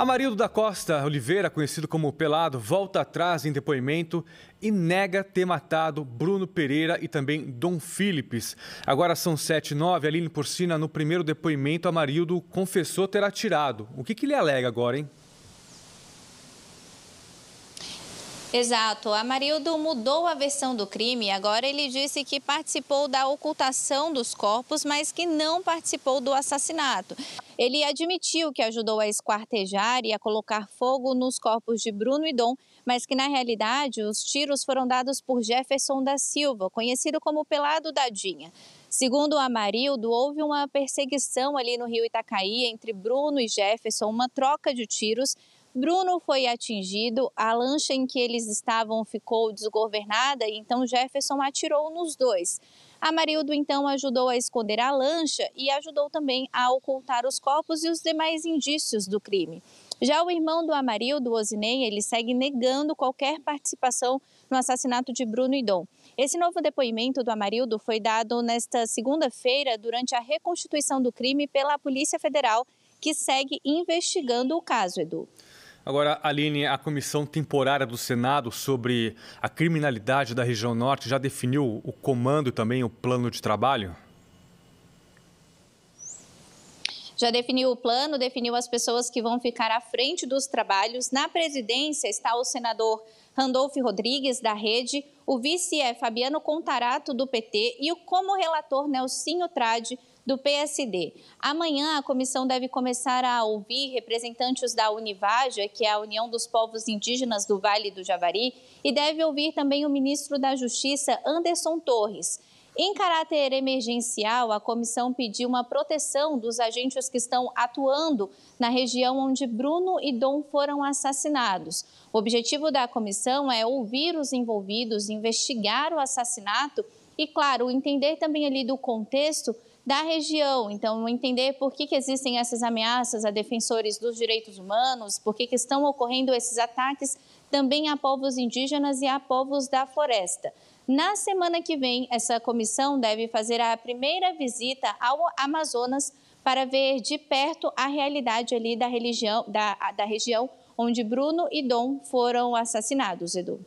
Amarildo da Costa Oliveira, conhecido como Pelado, volta atrás em depoimento e nega ter matado Bruno Pereira e também Dom Philips. Agora são 7 e 9. Aline Porcina, no primeiro depoimento, Amarildo confessou ter atirado. O que, que ele alega agora, hein? Exato. Amarildo mudou a versão do crime. Agora ele disse que participou da ocultação dos corpos, mas que não participou do assassinato. Ele admitiu que ajudou a esquartejar e a colocar fogo nos corpos de Bruno e Dom, mas que na realidade os tiros foram dados por Jefferson da Silva, conhecido como Pelado Dadinha. Segundo Amarildo, houve uma perseguição ali no Rio Itacaí entre Bruno e Jefferson, uma troca de tiros, Bruno foi atingido, a lancha em que eles estavam ficou desgovernada e então Jefferson atirou nos dois. Amarildo então ajudou a esconder a lancha e ajudou também a ocultar os copos e os demais indícios do crime. Já o irmão do Amarildo, Osinei, ele segue negando qualquer participação no assassinato de Bruno e Dom. Esse novo depoimento do Amarildo foi dado nesta segunda-feira durante a reconstituição do crime pela Polícia Federal, que segue investigando o caso, Edu. Agora, Aline, a comissão temporária do Senado sobre a criminalidade da região norte já definiu o comando e também o plano de trabalho? já definiu o plano, definiu as pessoas que vão ficar à frente dos trabalhos. Na presidência está o senador Randolph Rodrigues, da Rede, o vice é Fabiano Contarato, do PT, e o como relator Nelsinho Trade, do PSD. Amanhã, a comissão deve começar a ouvir representantes da Univaja, que é a União dos Povos Indígenas do Vale do Javari, e deve ouvir também o ministro da Justiça, Anderson Torres. Em caráter emergencial, a comissão pediu uma proteção dos agentes que estão atuando na região onde Bruno e Dom foram assassinados. O objetivo da comissão é ouvir os envolvidos, investigar o assassinato e, claro, entender também ali do contexto da região. Então, entender por que, que existem essas ameaças a defensores dos direitos humanos, por que, que estão ocorrendo esses ataques também há povos indígenas e há povos da floresta. Na semana que vem, essa comissão deve fazer a primeira visita ao Amazonas para ver de perto a realidade ali da, religião, da, da região onde Bruno e Dom foram assassinados, Edu.